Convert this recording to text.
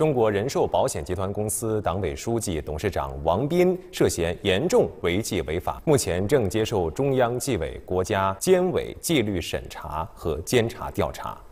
中国人寿保险集团公司党委书记、董事长王斌涉嫌严重违纪违法，目前正接受中央纪委国家监委纪律审查和监察调查。